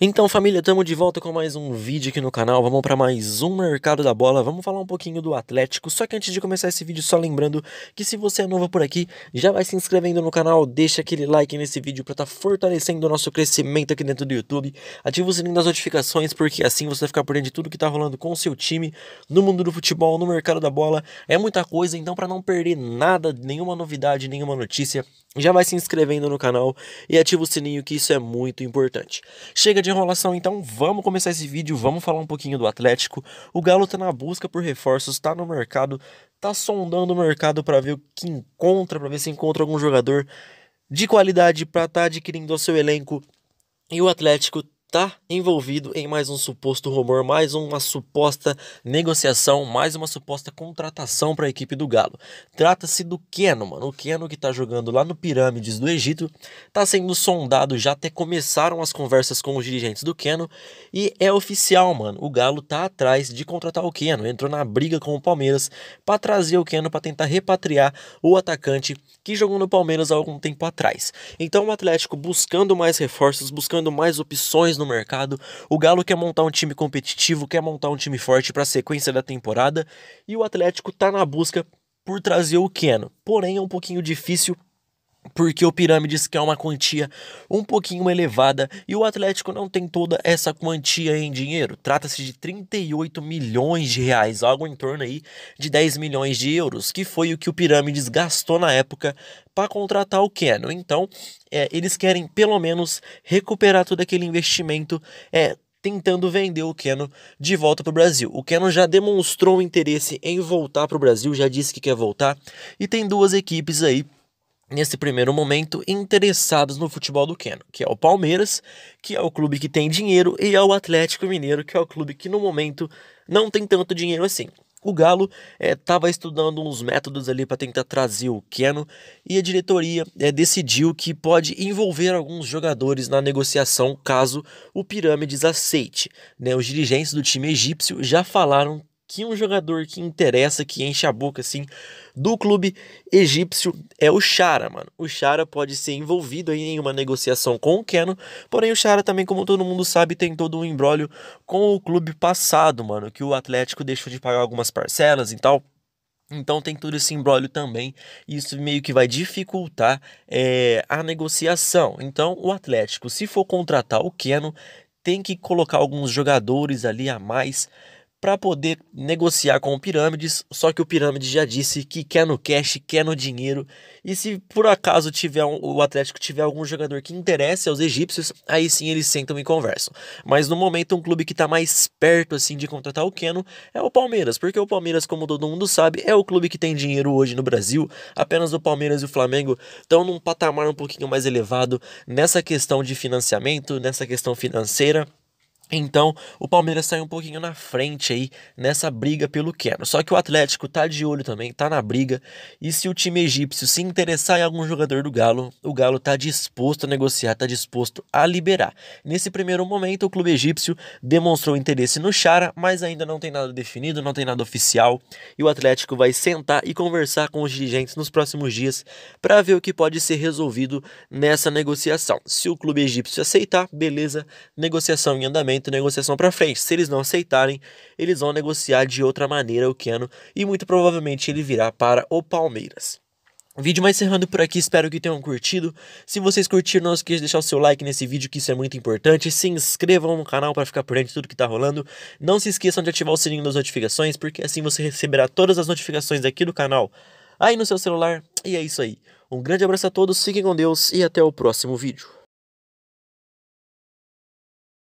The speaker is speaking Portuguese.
Então, família, estamos de volta com mais um vídeo aqui no canal. Vamos para mais um mercado da bola. Vamos falar um pouquinho do Atlético. Só que antes de começar esse vídeo, só lembrando que se você é novo por aqui, já vai se inscrevendo no canal, deixa aquele like nesse vídeo para estar tá fortalecendo o nosso crescimento aqui dentro do YouTube. Ativa o sininho das notificações, porque assim você vai ficar por dentro de tudo que está rolando com o seu time no mundo do futebol, no mercado da bola. É muita coisa, então para não perder nada, nenhuma novidade, nenhuma notícia, já vai se inscrevendo no canal e ativa o sininho que isso é muito importante. Chega Chega de enrolação, então vamos começar esse vídeo, vamos falar um pouquinho do Atlético. O Galo tá na busca por reforços, tá no mercado, tá sondando o mercado para ver o que encontra, para ver se encontra algum jogador de qualidade para estar tá adquirindo o seu elenco. E o Atlético tá envolvido em mais um suposto rumor, mais uma suposta negociação, mais uma suposta contratação para a equipe do Galo. Trata-se do Keno, mano. O Keno que tá jogando lá no Pirâmides do Egito, tá sendo sondado já, até começaram as conversas com os dirigentes do Keno e é oficial, mano. O Galo tá atrás de contratar o Keno, entrou na briga com o Palmeiras para trazer o Keno para tentar repatriar o atacante que jogou no Palmeiras há algum tempo atrás. Então o Atlético buscando mais reforços, buscando mais opções no mercado. O Galo quer montar um time competitivo, quer montar um time forte para a sequência da temporada e o Atlético está na busca por trazer o Keno. Porém, é um pouquinho difícil porque o Pirâmides quer é uma quantia um pouquinho elevada e o Atlético não tem toda essa quantia em dinheiro. Trata-se de 38 milhões de reais, algo em torno aí de 10 milhões de euros, que foi o que o Pirâmides gastou na época para contratar o Keno. Então, é, eles querem pelo menos recuperar todo aquele investimento é, tentando vender o Keno de volta para o Brasil. O Keno já demonstrou interesse em voltar para o Brasil, já disse que quer voltar e tem duas equipes aí nesse primeiro momento, interessados no futebol do Keno, que é o Palmeiras, que é o clube que tem dinheiro, e é o Atlético Mineiro, que é o clube que no momento não tem tanto dinheiro assim. O Galo estava eh, é, estudando uns métodos ali para tentar trazer o Keno e a diretoria é, decidiu que pode envolver alguns jogadores na negociação caso o Pirâmides aceite. Né? Os dirigentes do time egípcio já falaram que um jogador que interessa, que enche a boca assim do clube egípcio é o Chara, mano. O Chara pode ser envolvido em uma negociação com o Keno, porém o Chara também, como todo mundo sabe, tem todo um embrólio com o clube passado, mano, que o Atlético deixou de pagar algumas parcelas e tal. Então tem todo esse embrólio também, isso meio que vai dificultar é, a negociação. Então o Atlético, se for contratar o Keno, tem que colocar alguns jogadores ali a mais para poder negociar com o Pirâmides, só que o Pirâmides já disse que quer no cash, quer no dinheiro, e se por acaso tiver um, o Atlético tiver algum jogador que interesse aos egípcios, aí sim eles sentam e conversam. Mas no momento um clube que está mais perto assim de contratar o Keno é o Palmeiras, porque o Palmeiras, como todo mundo sabe, é o clube que tem dinheiro hoje no Brasil. Apenas o Palmeiras e o Flamengo estão num patamar um pouquinho mais elevado nessa questão de financiamento, nessa questão financeira. Então, o Palmeiras sai um pouquinho na frente aí nessa briga pelo Keno. Só que o Atlético tá de olho também, tá na briga. E se o time egípcio se interessar em algum jogador do Galo, o Galo tá disposto a negociar, tá disposto a liberar. Nesse primeiro momento, o clube egípcio demonstrou interesse no Chara, mas ainda não tem nada definido, não tem nada oficial. E o Atlético vai sentar e conversar com os dirigentes nos próximos dias para ver o que pode ser resolvido nessa negociação. Se o clube egípcio aceitar, beleza, negociação em andamento negociação para frente. Se eles não aceitarem, eles vão negociar de outra maneira o Keno e muito provavelmente ele virá para o Palmeiras. vídeo mais encerrando por aqui, espero que tenham curtido. Se vocês curtiram, não esqueça de deixar o seu like nesse vídeo, que isso é muito importante. Se inscrevam no canal para ficar por dentro de tudo que está rolando. Não se esqueçam de ativar o sininho das notificações, porque assim você receberá todas as notificações aqui do canal aí no seu celular. E é isso aí. Um grande abraço a todos, fiquem com Deus e até o próximo vídeo.